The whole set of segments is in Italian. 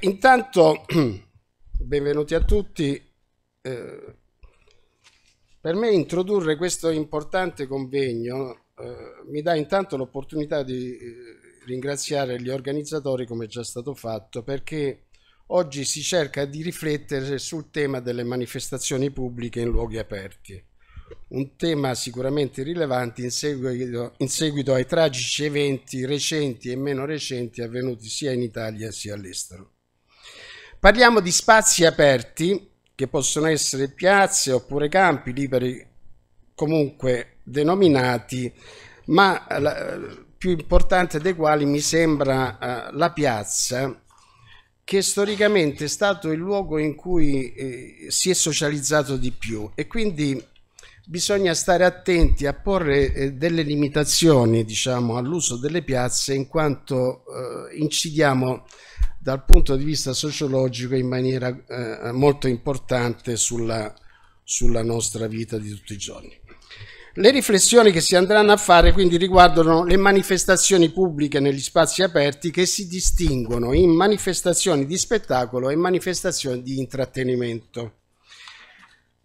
intanto, benvenuti a tutti. Eh, per me introdurre questo importante convegno eh, mi dà intanto l'opportunità di eh, ringraziare gli organizzatori, come è già stato fatto, perché oggi si cerca di riflettere sul tema delle manifestazioni pubbliche in luoghi aperti, un tema sicuramente rilevante in seguito, in seguito ai tragici eventi recenti e meno recenti avvenuti sia in Italia sia all'estero. Parliamo di spazi aperti, che possono essere piazze oppure campi liberi, comunque denominati, ma la, più importante dei quali mi sembra uh, la piazza, che storicamente è stato il luogo in cui eh, si è socializzato di più e quindi bisogna stare attenti a porre eh, delle limitazioni diciamo, all'uso delle piazze in quanto eh, incidiamo dal punto di vista sociologico in maniera eh, molto importante sulla, sulla nostra vita di tutti i giorni. Le riflessioni che si andranno a fare quindi riguardano le manifestazioni pubbliche negli spazi aperti che si distinguono in manifestazioni di spettacolo e manifestazioni di intrattenimento.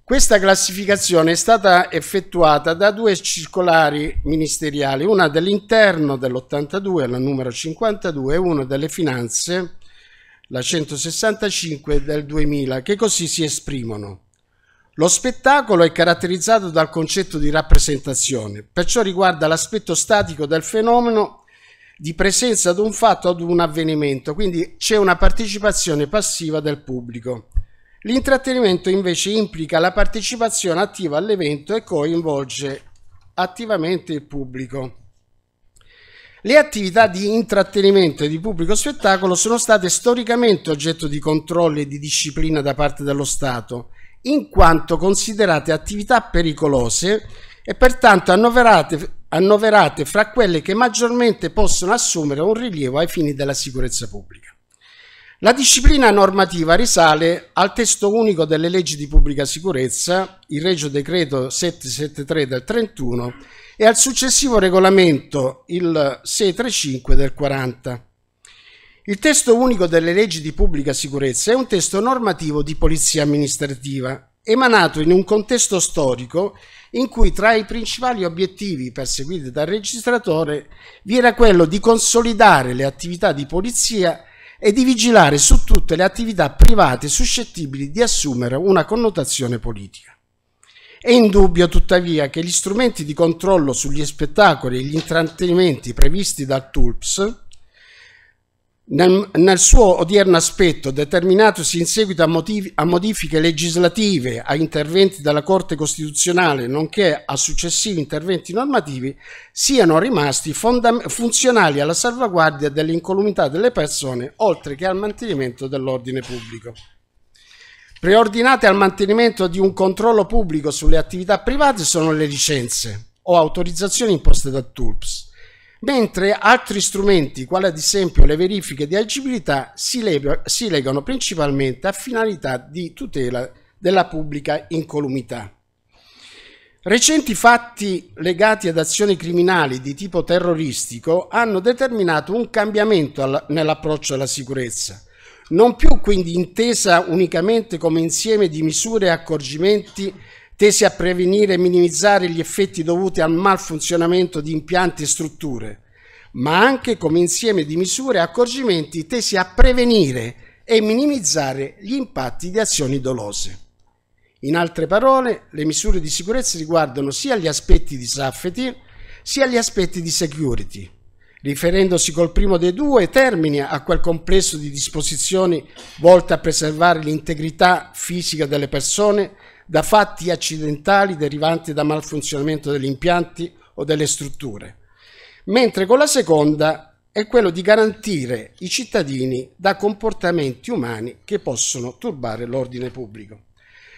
Questa classificazione è stata effettuata da due circolari ministeriali, una dell'interno dell'82, la numero 52, e una delle finanze la 165 del 2000, che così si esprimono. Lo spettacolo è caratterizzato dal concetto di rappresentazione, perciò riguarda l'aspetto statico del fenomeno di presenza ad un fatto, ad un avvenimento, quindi c'è una partecipazione passiva del pubblico. L'intrattenimento invece implica la partecipazione attiva all'evento e coinvolge attivamente il pubblico. Le attività di intrattenimento e di pubblico spettacolo sono state storicamente oggetto di controllo e di disciplina da parte dello Stato, in quanto considerate attività pericolose e pertanto annoverate, annoverate fra quelle che maggiormente possono assumere un rilievo ai fini della sicurezza pubblica. La disciplina normativa risale al testo unico delle leggi di pubblica sicurezza, il Regio Decreto 773 del 31 e al successivo regolamento il 635 del 40. Il testo unico delle leggi di pubblica sicurezza è un testo normativo di polizia amministrativa, emanato in un contesto storico in cui tra i principali obiettivi perseguiti dal registratore vi era quello di consolidare le attività di polizia e di vigilare su tutte le attività private suscettibili di assumere una connotazione politica. È indubbio tuttavia che gli strumenti di controllo sugli spettacoli e gli intrattenimenti previsti dal TULPS nel, nel, suo odierno aspetto, determinatosi in seguito a, motivi, a, modifiche legislative, a interventi della Corte Costituzionale, nonché a successivi interventi normativi, siano rimasti funzionali alla salvaguardia dell'incolumità delle persone, oltre che al mantenimento dell'ordine pubblico. Preordinate al mantenimento di un controllo pubblico sulle attività private sono le licenze o autorizzazioni imposte da TULPS mentre altri strumenti, quali ad esempio le verifiche di agibilità, si, le si legano principalmente a finalità di tutela della pubblica incolumità. Recenti fatti legati ad azioni criminali di tipo terroristico hanno determinato un cambiamento nell'approccio alla sicurezza, non più quindi intesa unicamente come insieme di misure e accorgimenti tesi a prevenire e minimizzare gli effetti dovuti al malfunzionamento di impianti e strutture, ma anche come insieme di misure e accorgimenti tesi a prevenire e minimizzare gli impatti di azioni dolose. In altre parole, le misure di sicurezza riguardano sia gli aspetti di safety sia gli aspetti di security, riferendosi col primo dei due termini a quel complesso di disposizioni volte a preservare l'integrità fisica delle persone da fatti accidentali derivanti da malfunzionamento degli impianti o delle strutture, mentre con la seconda è quello di garantire i cittadini da comportamenti umani che possono turbare l'ordine pubblico.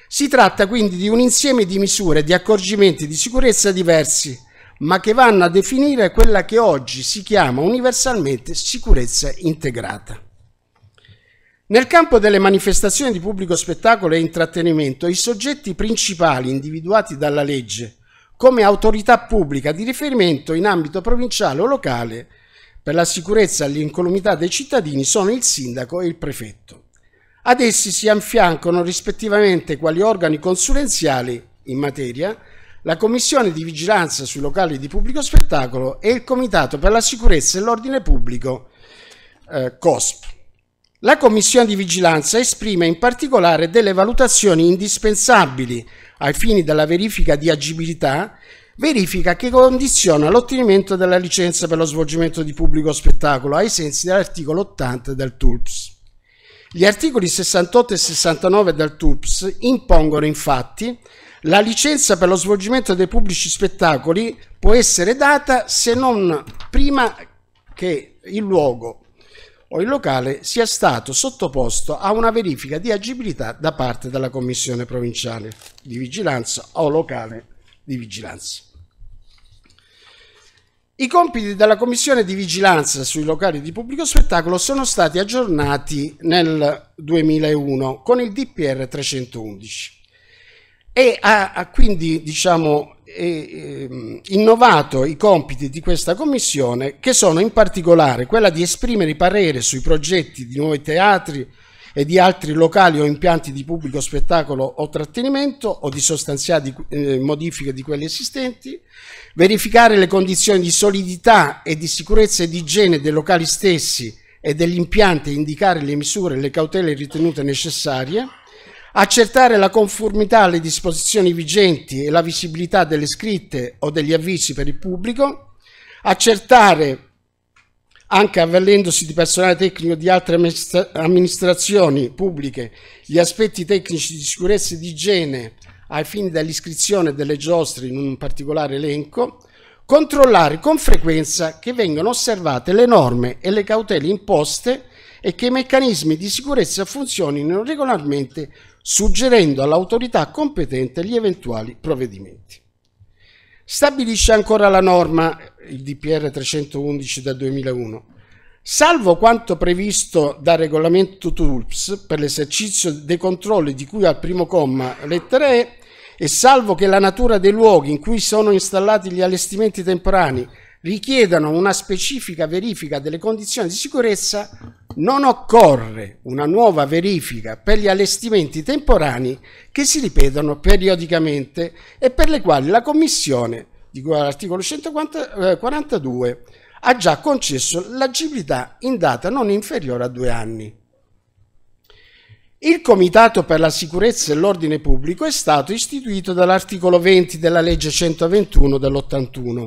Si tratta quindi di un insieme di misure e di accorgimenti di sicurezza diversi, ma che vanno a definire quella che oggi si chiama universalmente sicurezza integrata. Nel campo delle manifestazioni di pubblico spettacolo e intrattenimento, i soggetti principali individuati dalla legge come autorità pubblica di riferimento in ambito provinciale o locale per la sicurezza e l'incolumità dei cittadini sono il sindaco e il prefetto. Ad essi si affiancano rispettivamente quali organi consulenziali in materia la Commissione di vigilanza sui locali di pubblico spettacolo e il Comitato per la sicurezza e l'ordine pubblico eh, COSP. La Commissione di vigilanza esprime in particolare delle valutazioni indispensabili ai fini della verifica di agibilità, verifica che condiziona l'ottenimento della licenza per lo svolgimento di pubblico spettacolo ai sensi dell'articolo 80 del TULPS. Gli articoli 68 e 69 del TULPS impongono infatti la licenza per lo svolgimento dei pubblici spettacoli può essere data se non prima che il luogo o il locale sia stato sottoposto a una verifica di agibilità da parte della Commissione provinciale di vigilanza o locale di vigilanza. I compiti della Commissione di vigilanza sui locali di pubblico spettacolo sono stati aggiornati nel 2001 con il DPR 311 e ha, ha quindi diciamo, eh, innovato i compiti di questa commissione che sono in particolare quella di esprimere i pareri sui progetti di nuovi teatri e di altri locali o impianti di pubblico spettacolo o trattenimento o di sostanziali eh, modifiche di quelli esistenti, verificare le condizioni di solidità e di sicurezza e di igiene dei locali stessi e degli impianti e indicare le misure e le cautele ritenute necessarie, Accertare la conformità alle disposizioni vigenti e la visibilità delle scritte o degli avvisi per il pubblico. Accertare, anche avvalendosi di personale tecnico di altre amministrazioni pubbliche, gli aspetti tecnici di sicurezza e di igiene ai fini dell'iscrizione delle giostre in un particolare elenco, controllare con frequenza che vengano osservate le norme e le cautele imposte e che i meccanismi di sicurezza funzionino regolarmente suggerendo all'autorità competente gli eventuali provvedimenti. Stabilisce ancora la norma, il DPR 311 del 2001, Salvo quanto previsto dal regolamento TULPS per l'esercizio dei controlli di cui al primo comma lettera E e salvo che la natura dei luoghi in cui sono installati gli allestimenti temporanei richiedono una specifica verifica delle condizioni di sicurezza, non occorre una nuova verifica per gli allestimenti temporanei che si ripetono periodicamente e per le quali la Commissione, di cui all'articolo 142, eh, ha già concesso l'agibilità in data non inferiore a due anni. Il Comitato per la sicurezza e l'ordine pubblico è stato istituito dall'articolo 20 della legge 121 dell'81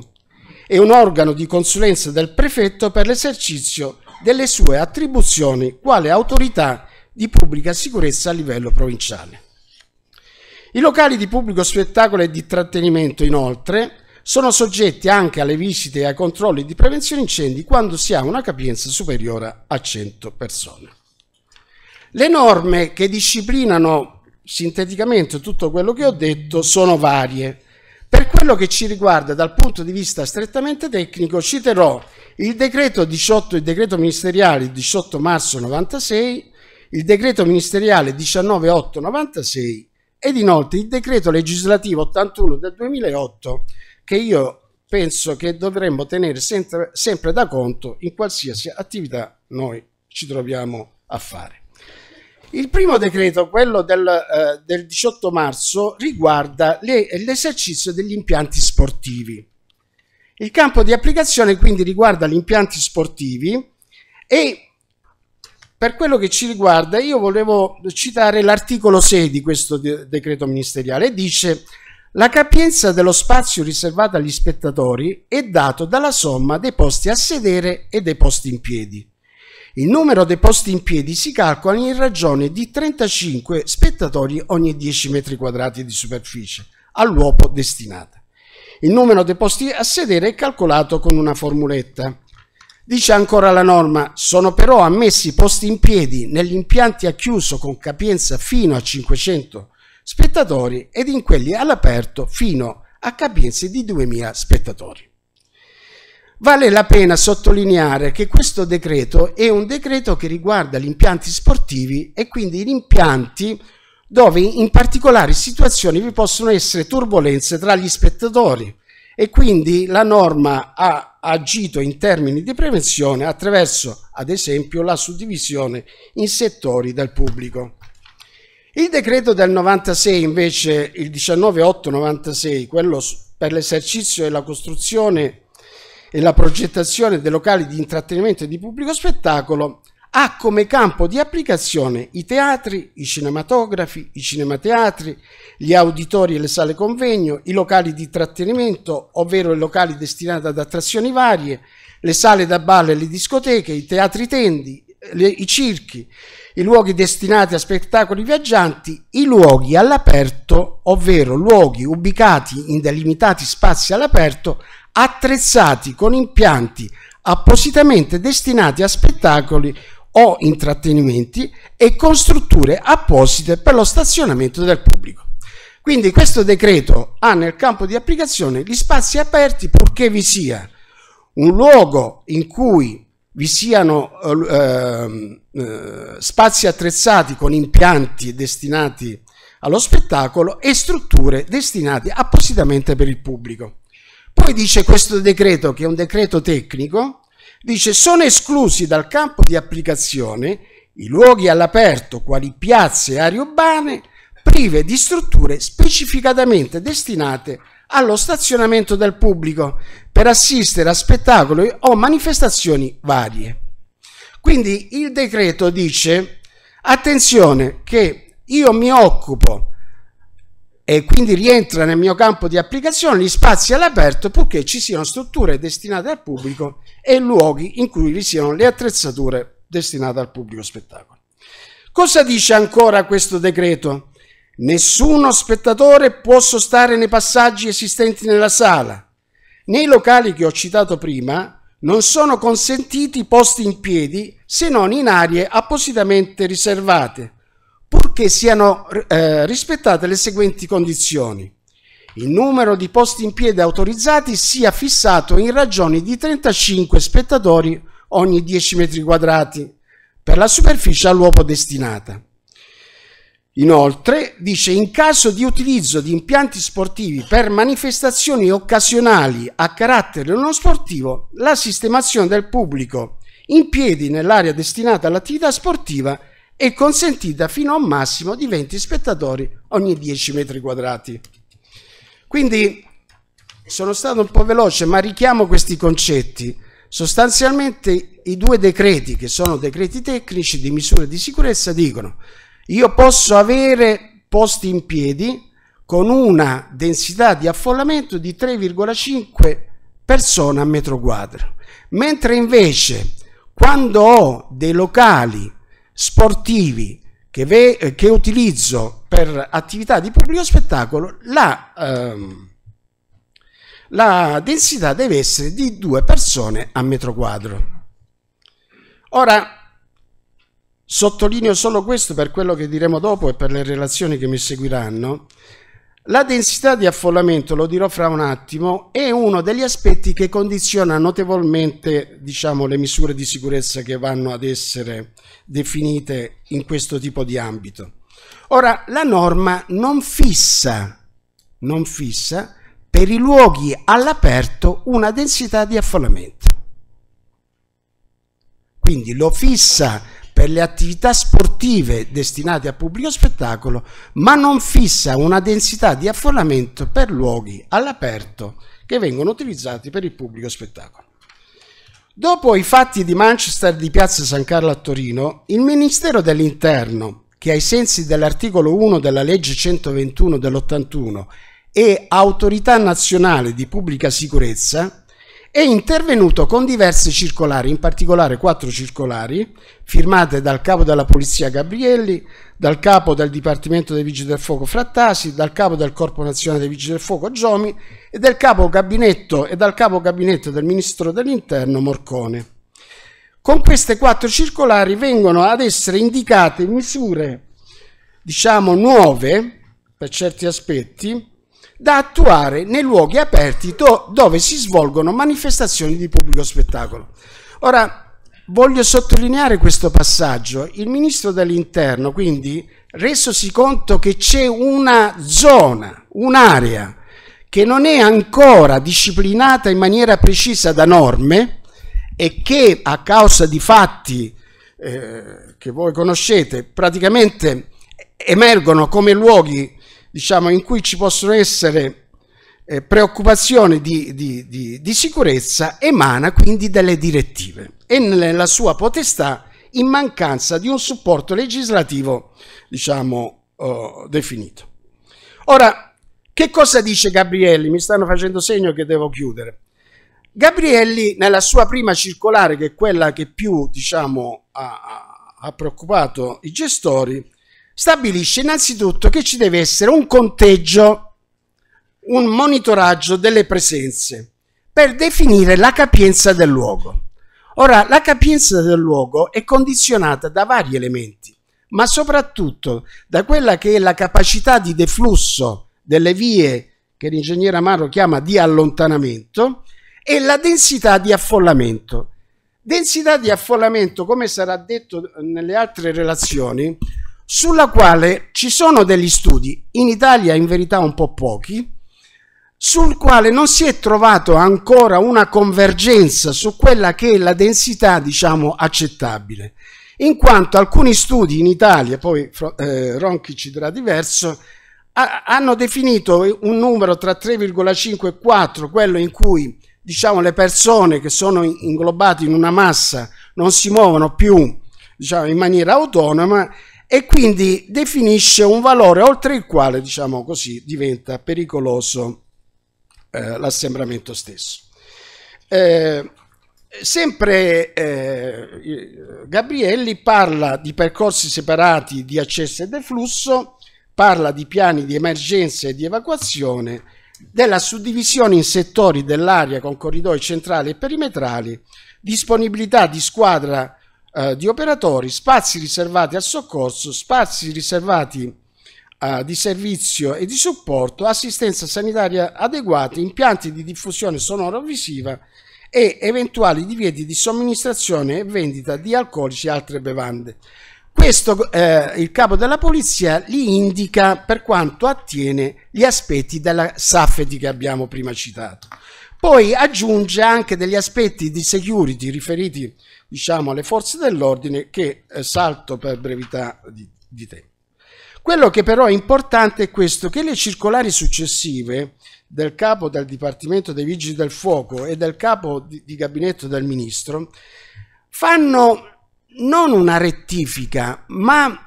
e un organo di consulenza del prefetto per l'esercizio delle sue attribuzioni quale autorità di pubblica sicurezza a livello provinciale. I locali di pubblico spettacolo e di trattenimento, inoltre, sono soggetti anche alle visite e ai controlli di prevenzione incendi quando si ha una capienza superiore a 100 persone. Le norme che disciplinano sinteticamente tutto quello che ho detto sono varie per quello che ci riguarda dal punto di vista strettamente tecnico, citerò il decreto, 18, il decreto ministeriale 18 marzo 96, il decreto ministeriale 19.8.96 ed inoltre il decreto legislativo 81 del 2008 che io penso che dovremmo tenere sempre, sempre da conto in qualsiasi attività noi ci troviamo a fare. Il primo decreto, quello del, eh, del 18 marzo, riguarda l'esercizio degli impianti sportivi. Il campo di applicazione quindi riguarda gli impianti sportivi e per quello che ci riguarda io volevo citare l'articolo 6 di questo de decreto ministeriale. Dice la capienza dello spazio riservato agli spettatori è dato dalla somma dei posti a sedere e dei posti in piedi. Il numero dei posti in piedi si calcola in ragione di 35 spettatori ogni 10 metri quadrati di superficie all'uopo destinata. Il numero dei posti a sedere è calcolato con una formuletta. Dice ancora la norma, sono però ammessi posti in piedi negli impianti a chiuso con capienza fino a 500 spettatori ed in quelli all'aperto fino a capienze di 2000 spettatori. Vale la pena sottolineare che questo decreto è un decreto che riguarda gli impianti sportivi e quindi gli impianti dove in particolari situazioni vi possono essere turbulenze tra gli spettatori e quindi la norma ha agito in termini di prevenzione attraverso ad esempio la suddivisione in settori del pubblico. Il decreto del 96 invece, il 19.8.96, quello per l'esercizio e la costruzione e la progettazione dei locali di intrattenimento e di pubblico spettacolo ha come campo di applicazione i teatri, i cinematografi, i cinemateatri, gli auditori e le sale convegno, i locali di intrattenimento, ovvero i locali destinati ad attrazioni varie, le sale da ballo e le discoteche, i teatri tendi, le, i circhi, i luoghi destinati a spettacoli viaggianti, i luoghi all'aperto, ovvero luoghi ubicati in delimitati spazi all'aperto attrezzati con impianti appositamente destinati a spettacoli o intrattenimenti e con strutture apposite per lo stazionamento del pubblico. Quindi questo decreto ha nel campo di applicazione gli spazi aperti purché vi sia un luogo in cui vi siano eh, ehm, eh, spazi attrezzati con impianti destinati allo spettacolo e strutture destinate appositamente per il pubblico poi dice questo decreto, che è un decreto tecnico, dice sono esclusi dal campo di applicazione i luoghi all'aperto, quali piazze e aree urbane, prive di strutture specificatamente destinate allo stazionamento del pubblico per assistere a spettacoli o manifestazioni varie. Quindi il decreto dice, attenzione che io mi occupo e quindi rientra nel mio campo di applicazione gli spazi all'aperto purché ci siano strutture destinate al pubblico e luoghi in cui vi siano le attrezzature destinate al pubblico spettacolo. Cosa dice ancora questo decreto? Nessuno spettatore può sostare nei passaggi esistenti nella sala. Nei locali che ho citato prima non sono consentiti posti in piedi se non in aree appositamente riservate che siano eh, rispettate le seguenti condizioni. Il numero di posti in piedi autorizzati sia fissato in ragione di 35 spettatori ogni 10 metri quadrati per la superficie all'uopo destinata. Inoltre, dice, in caso di utilizzo di impianti sportivi per manifestazioni occasionali a carattere non sportivo, la sistemazione del pubblico in piedi nell'area destinata all'attività sportiva e consentita fino a un massimo di 20 spettatori ogni 10 metri quadrati. Quindi sono stato un po' veloce, ma richiamo questi concetti. Sostanzialmente i due decreti, che sono decreti tecnici di misure di sicurezza, dicono io posso avere posti in piedi con una densità di affollamento di 3,5 persone a metro quadro, mentre invece quando ho dei locali sportivi che, ve, che utilizzo per attività di pubblico spettacolo, la, ehm, la densità deve essere di due persone a metro quadro. Ora, sottolineo solo questo per quello che diremo dopo e per le relazioni che mi seguiranno, la densità di affollamento, lo dirò fra un attimo, è uno degli aspetti che condiziona notevolmente diciamo, le misure di sicurezza che vanno ad essere definite in questo tipo di ambito. Ora, la norma non fissa, non fissa per i luoghi all'aperto una densità di affollamento. Quindi lo fissa per le attività sportive destinate a pubblico spettacolo, ma non fissa una densità di affollamento per luoghi all'aperto che vengono utilizzati per il pubblico spettacolo. Dopo i fatti di Manchester di Piazza San Carlo a Torino, il Ministero dell'Interno, che ai sensi dell'articolo 1 della legge 121 dell'81 è autorità nazionale di pubblica sicurezza, è intervenuto con diverse circolari, in particolare quattro circolari, firmate dal capo della polizia Gabrielli, dal capo del Dipartimento dei Vigili del Fuoco Frattasi, dal capo del Corpo Nazionale dei Vigili del Fuoco Giomi e, del capo gabinetto, e dal capo gabinetto del Ministro dell'Interno Morcone. Con queste quattro circolari vengono ad essere indicate misure, diciamo, nuove per certi aspetti, da attuare nei luoghi aperti do dove si svolgono manifestazioni di pubblico spettacolo. Ora, voglio sottolineare questo passaggio. Il ministro dell'interno, quindi, resosi conto che c'è una zona, un'area, che non è ancora disciplinata in maniera precisa da norme e che a causa di fatti eh, che voi conoscete praticamente emergono come luoghi diciamo, in cui ci possono essere eh, preoccupazioni di, di, di, di, sicurezza emana quindi delle direttive e nella sua potestà in mancanza di un supporto legislativo diciamo eh, definito. Ora, che cosa dice Gabrielli? Mi stanno facendo segno che devo chiudere. Gabrielli nella sua prima circolare, che è quella che più diciamo, ha, ha preoccupato i gestori, stabilisce innanzitutto che ci deve essere un conteggio, un monitoraggio delle presenze per definire la capienza del luogo. Ora, la capienza del luogo è condizionata da vari elementi, ma soprattutto da quella che è la capacità di deflusso delle vie che l'ingegnere Amaro chiama di allontanamento e la densità di affollamento. Densità di affollamento, come sarà detto nelle altre relazioni, sulla quale ci sono degli studi, in Italia in verità un po' pochi, sul quale non si è trovato ancora una convergenza su quella che è la densità, diciamo, accettabile, in quanto alcuni studi in Italia, poi eh, Ronchi ci dirà diverso, hanno definito un numero tra 3,5 e 4, quello in cui diciamo, le persone che sono inglobate in una massa non si muovono più diciamo, in maniera autonoma e quindi definisce un valore oltre il quale, diciamo così, diventa pericoloso eh, l'assembramento stesso. Eh, sempre eh, Gabrielli parla di percorsi separati di accesso e deflusso, parla di piani di emergenza e di evacuazione, della suddivisione in settori dell'area con corridoi centrali e perimetrali, disponibilità di squadra eh, di operatori, spazi riservati al soccorso, spazi riservati eh, di servizio e di supporto, assistenza sanitaria adeguata, impianti di diffusione sonora visiva e eventuali divieti di somministrazione e vendita di alcolici e altre bevande. Questo eh, il capo della polizia li indica per quanto attiene gli aspetti della SAFETI che abbiamo prima citato. Poi aggiunge anche degli aspetti di security riferiti diciamo, alle forze dell'ordine che eh, salto per brevità di, di tempo. Quello che però è importante è questo, che le circolari successive del capo del Dipartimento dei Vigili del Fuoco e del capo di, di gabinetto del Ministro fanno non una rettifica, ma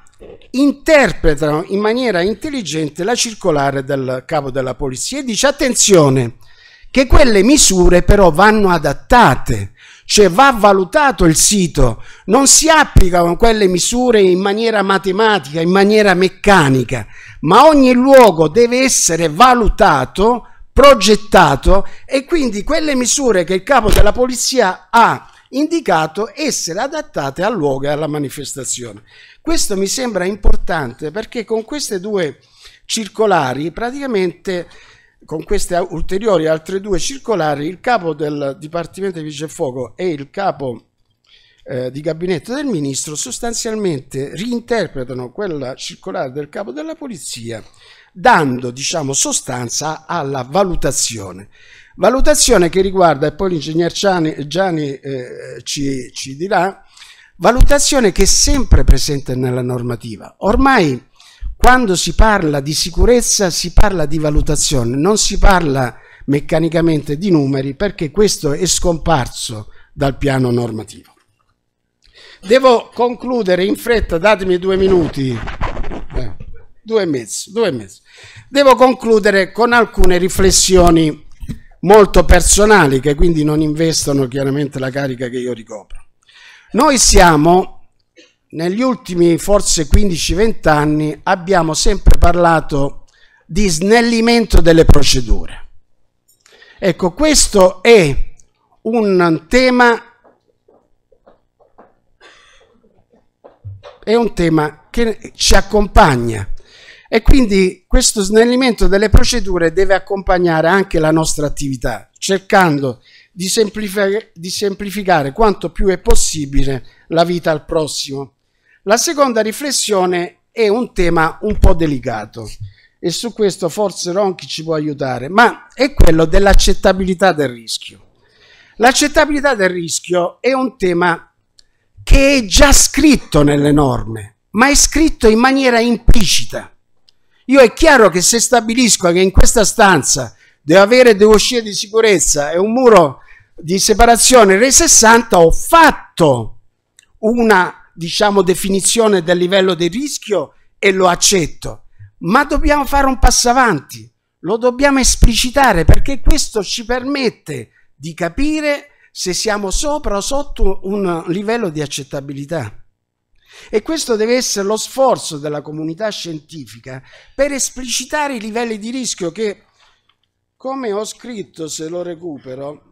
interpretano in maniera intelligente la circolare del capo della polizia e dice attenzione, che quelle misure però vanno adattate, cioè va valutato il sito, non si applicano quelle misure in maniera matematica, in maniera meccanica, ma ogni luogo deve essere valutato, progettato e quindi quelle misure che il capo della polizia ha indicato essere adattate al luogo e alla manifestazione. Questo mi sembra importante perché con queste due circolari praticamente con queste ulteriori altre due circolari il capo del Dipartimento di Vigile Fuoco e il capo eh, di gabinetto del ministro sostanzialmente reinterpretano quella circolare del capo della polizia dando diciamo sostanza alla valutazione valutazione che riguarda e poi l'ingegner Gianni, Gianni eh, ci, ci dirà valutazione che è sempre presente nella normativa ormai quando si parla di sicurezza si parla di valutazione, non si parla meccanicamente di numeri perché questo è scomparso dal piano normativo. Devo concludere in fretta, datemi due minuti, eh, due, e mezzo, due e mezzo. Devo concludere con alcune riflessioni molto personali che quindi non investono chiaramente la carica che io ricopro. Noi siamo negli ultimi forse 15-20 anni abbiamo sempre parlato di snellimento delle procedure. Ecco, questo è un tema, è un tema che ci accompagna e quindi questo snellimento delle procedure deve accompagnare anche la nostra attività, cercando di semplificare, di semplificare quanto più è possibile la vita al prossimo la seconda riflessione è un tema un po' delicato e su questo forse Ronchi ci può aiutare, ma è quello dell'accettabilità del rischio. L'accettabilità del rischio è un tema che è già scritto nelle norme, ma è scritto in maniera implicita. Io è chiaro che se stabilisco che in questa stanza devo avere due uscite di sicurezza e un muro di separazione R60, ho fatto una diciamo, definizione del livello di rischio e lo accetto, ma dobbiamo fare un passo avanti, lo dobbiamo esplicitare perché questo ci permette di capire se siamo sopra o sotto un livello di accettabilità. E questo deve essere lo sforzo della comunità scientifica per esplicitare i livelli di rischio che, come ho scritto, se lo recupero,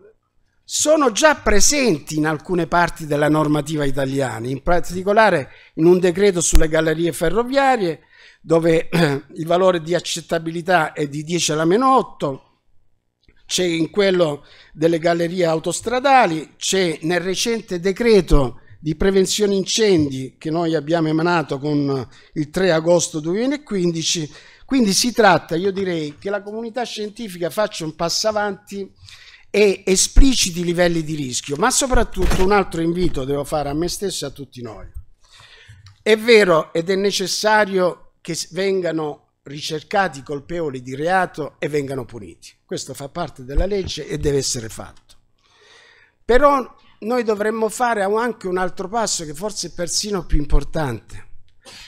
sono già presenti in alcune parti della normativa italiana, in particolare in un decreto sulle gallerie ferroviarie dove il valore di accettabilità è di 10 alla meno 8, c'è in quello delle gallerie autostradali, c'è nel recente decreto di prevenzione incendi che noi abbiamo emanato con il 3 agosto 2015, quindi si tratta, io direi, che la comunità scientifica faccia un passo avanti e espliciti livelli di rischio, ma soprattutto un altro invito devo fare a me stesso e a tutti noi. È vero ed è necessario che vengano ricercati colpevoli di reato e vengano puniti. Questo fa parte della legge e deve essere fatto. Però noi dovremmo fare anche un altro passo che forse è persino più importante,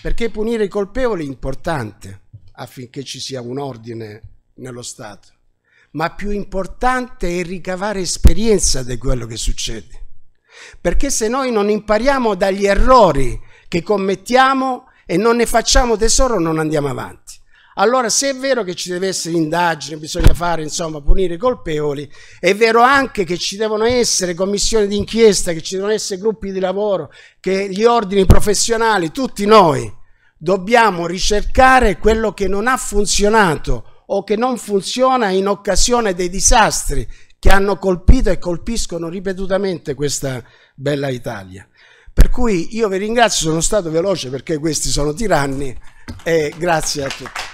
perché punire i colpevoli è importante affinché ci sia un ordine nello Stato ma più importante è ricavare esperienza di quello che succede. Perché se noi non impariamo dagli errori che commettiamo e non ne facciamo tesoro, non andiamo avanti. Allora, se è vero che ci deve essere indagine, bisogna fare, insomma, punire i colpevoli, è vero anche che ci devono essere commissioni d'inchiesta, che ci devono essere gruppi di lavoro, che gli ordini professionali, tutti noi, dobbiamo ricercare quello che non ha funzionato o che non funziona in occasione dei disastri che hanno colpito e colpiscono ripetutamente questa bella Italia. Per cui io vi ringrazio, sono stato veloce perché questi sono tiranni e grazie a tutti.